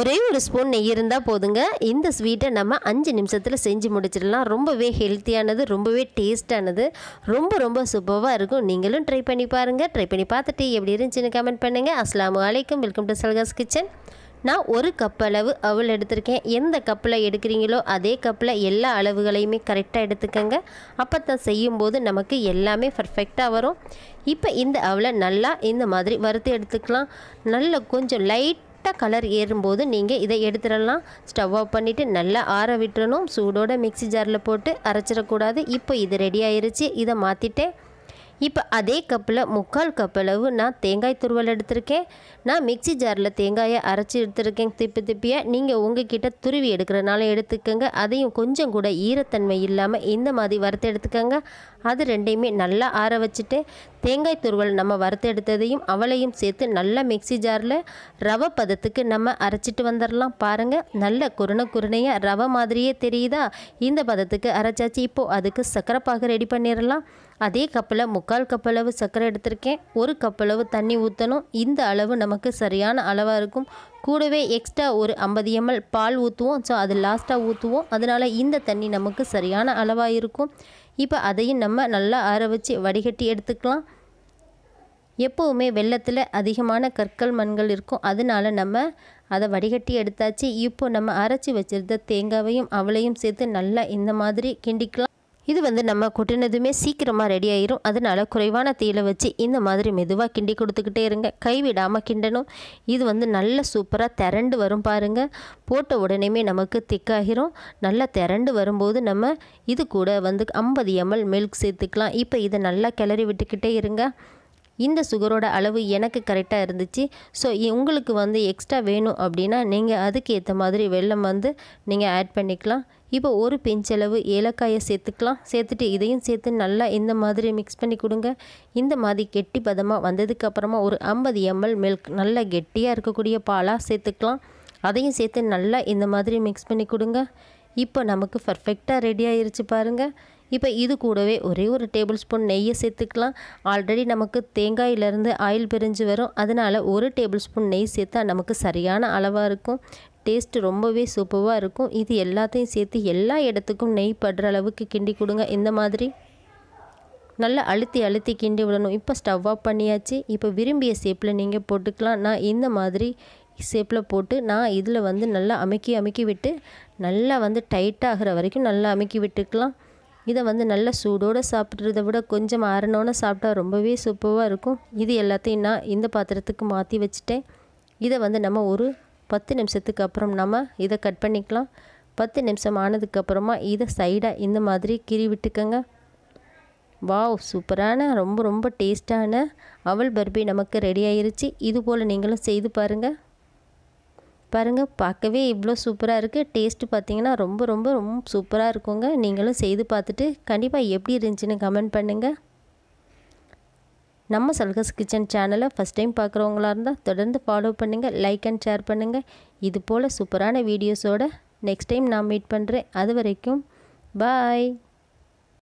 ஒரே ஒரு ஸ்பூன் நெய் இருந்தால் போதுங்க இந்த ஸ்வீட்டை நம்ம அஞ்சு நிமிஷத்தில் செஞ்சு முடிச்சிடலாம் ரொம்பவே ஹெல்த்தியானது ரொம்பவே டேஸ்டானது ரொம்ப ரொம்ப சூப்பராக இருக்கும் நீங்களும் ட்ரை பண்ணி பாருங்கள் ட்ரை பண்ணி பார்த்துட்டு எப்படி இருந்துச்சுன்னு கமெண்ட் பண்ணுங்கள் அஸ்லாம் வலைக்கம் வெல்கம் டு சல்காஸ் கிச்சன் நான் ஒரு கப் அளவு அவள் எடுத்திருக்கேன் எந்த கப்பில் எடுக்கிறீங்களோ அதே கப்பில் எல்லா அளவுகளையுமே கரெக்டாக எடுத்துக்கோங்க அப்போ தான் செய்யும்போது நமக்கு எல்லாமே பர்ஃபெக்டாக வரும் இப்போ இந்த அவளை நல்லா இந்த மாதிரி வறுத்து எடுத்துக்கலாம் நல்லா கொஞ்சம் லைட் கரெக்டாக கலர் ஏறும்போது நீங்கள் இதை எடுத்துடலாம் ஸ்டவ் ஆஃப் பண்ணிவிட்டு நல்லா ஆற விட்டுறணும் சூடோட மிக்சி ஜாரில் போட்டு அரைச்சிடக்கூடாது இப்போ இது ரெடி ஆயிடுச்சு இதை மாற்றிட்டேன் இப்போ அதே கப்பில் முக்கால் கப் அளவு நான் தேங்காய் துருவல் எடுத்திருக்கேன் நான் மிக்சி ஜாரில் தேங்காயை அரைச்சி எடுத்திருக்கேன் திப்பி திப்பியாக நீங்கள் உங்ககிட்ட துருவி எடுக்கிறனால எடுத்துக்கோங்க அதையும் கொஞ்சம் கூட ஈரத்தன்மை இல்லாமல் இந்த மாதிரி வறுத்து எடுத்துக்கோங்க அது ரெண்டையுமே நல்லா ஆற வச்சுட்டு தேங்காய் துருவல் நம்ம வறுத்தெடுத்ததையும் அவளையும் சேர்த்து நல்லா மிக்சி ஜாரில் ரவை பதத்துக்கு நம்ம அரைச்சிட்டு வந்துடலாம் பாருங்கள் நல்ல குருணை குருணையாக ரவை மாதிரியே தெரியுதா இந்த பதத்துக்கு அரைச்சாச்சு இப்போது அதுக்கு சர்க்கரை பாக ரெடி பண்ணிடலாம் அதே கப்பில் முக்கால் கப் அளவு சர்க்கரை எடுத்திருக்கேன் ஒரு கப் அளவு தண்ணி ஊற்றணும் இந்த அளவு நமக்கு சரியான அளவாக இருக்கும் கூடவே எக்ஸ்ட்ரா ஒரு ஐம்பது எம்எல் பால் ஊற்றுவோம் ஸோ அது லாஸ்ட்டாக ஊற்றுவோம் அதனால் இந்த தண்ணி நமக்கு சரியான அளவாக இருக்கும் இப்போ அதையும் நம்ம நல்லா ஆற வச்சு வடிகட்டி எடுத்துக்கலாம் எப்போவுமே வெள்ளத்தில் அதிகமான கற்கள் மண்கள் இருக்கும் அதனால நம்ம அதை வடிகட்டி எடுத்தாச்சு இப்போ நம்ம அரைச்சி வச்சுருந்த தேங்காவையும் அவளையும் சேர்த்து நல்லா இந்த மாதிரி கிண்டிக்கலாம் இது வந்து நம்ம கொட்டினதுமே சீக்கிரமாக ரெடி ஆயிரும் அதனால் குறைவான தீயில வச்சு இந்த மாதிரி மெதுவாக கிண்டி கொடுத்துக்கிட்டே இருங்க கைவிடாமல் கிண்டணும் இது வந்து நல்ல சூப்பராக திரண்டு வரும் பாருங்கள் போட்ட உடனேமே நமக்கு திக்காகிரும் நல்லா திரண்டு வரும்போது நம்ம இது கூட வந்து ஐம்பது எம்எல் மில்க் சேர்த்துக்கலாம் இப்போ இதை நல்லா கிளறி விட்டுக்கிட்டே இருங்க இந்த சுகரோட அளவு எனக்கு கரெக்டாக இருந்துச்சு ஸோ உங்களுக்கு வந்து எக்ஸ்ட்ரா வேணும் அப்படின்னா நீங்கள் அதுக்கு ஏற்ற மாதிரி வெள்ளம் வந்து நீங்கள் ஆட் பண்ணிக்கலாம் இப்போ ஒரு பெஞ்சளவு ஏலக்காயை சேர்த்துக்கலாம் சேர்த்துட்டு இதையும் சேர்த்து நல்லா இந்த மாதிரி மிக்ஸ் பண்ணி கொடுங்க இந்த மாதிரி கெட்டி பதமாக வந்ததுக்கப்புறமா ஒரு ஐம்பது எம்எல் மில்க் நல்லா கெட்டியாக இருக்கக்கூடிய பாலாக சேர்த்துக்கலாம் அதையும் சேர்த்து நல்லா இந்த மாதிரி மிக்ஸ் பண்ணி கொடுங்க இப்போ நமக்கு பர்ஃபெக்டாக ரெடி ஆகிருச்சு பாருங்கள் இப்போ இது கூடவே ஒரே ஒரு டேபிள் ஸ்பூன் நெய்யை சேர்த்துக்கலாம் ஆல்ரெடி நமக்கு தேங்காயிலேருந்து ஆயில் பிரிஞ்சு வரும் அதனால் ஒரு டேபிள் ஸ்பூன் நெய் சேர்த்தா நமக்கு சரியான அளவாக இருக்கும் டேஸ்ட் ரொம்பவே சூப்பராக இருக்கும் இது எல்லாத்தையும் சேர்த்து எல்லா இடத்துக்கும் நெய் படுற அளவுக்கு கிண்டி கொடுங்க இந்த மாதிரி நல்லா அழுத்தி அழுத்தி கிண்டி விடணும் இப்போ ஸ்டவ் ஆஃப் பண்ணியாச்சு இப்போ விரும்பிய ஷேப்பில் நீங்கள் போட்டுக்கலாம் நான் இந்த மாதிரி ஷேப்பில் போட்டு நான் இதில் வந்து நல்லா அமுக்கி அமுக்கி விட்டு நல்லா வந்து டைட்டாகிற வரைக்கும் நல்லா அமுக்கி விட்டுக்கலாம் இதை வந்து நல்ல சூடோடு சாப்பிட்றத விட கொஞ்சம் அரணோன்னு சாப்பிட்டா ரொம்பவே சூப்பராக இருக்கும் இது எல்லாத்தையும் நான் இந்த பாத்திரத்துக்கு மாற்றி வச்சுட்டேன் இதை வந்து நம்ம ஒரு பத்து நிமிஷத்துக்கு அப்புறம் நம்ம இதை கட் பண்ணிக்கலாம் பத்து நிமிஷம் ஆனதுக்கப்புறமா இதை சைடாக இந்த மாதிரி கிரி விட்டுக்கோங்க வாவ் சூப்பரான ரொம்ப ரொம்ப டேஸ்டான அவள் பர்பி நமக்கு ரெடி ஆயிருச்சு இது போல் நீங்களும் செய்து பாருங்கள் பாருங்கள் பார்க்கவே இவ்வளோ சூப்பராக இருக்குது டேஸ்ட்டு பார்த்திங்கன்னா ரொம்ப ரொம்ப ரொம்ப சூப்பராக இருக்குங்க நீங்களும் செய்து பார்த்துட்டு கண்டிப்பாக எப்படி இருந்துச்சுன்னு கமெண்ட் பண்ணுங்கள் நம்ம சல்கஸ் கிச்சன் சேனலை ஃபஸ்ட் டைம் பார்க்குறவங்களா இருந்தால் தொடர்ந்து ஃபாலோ பண்ணுங்கள் லைக் அண்ட் ஷேர் பண்ணுங்கள் இது போல் சூப்பரான வீடியோஸோட நெக்ஸ்ட் டைம் நான் மீட் பண்ணுறேன் அது வரைக்கும் பாய்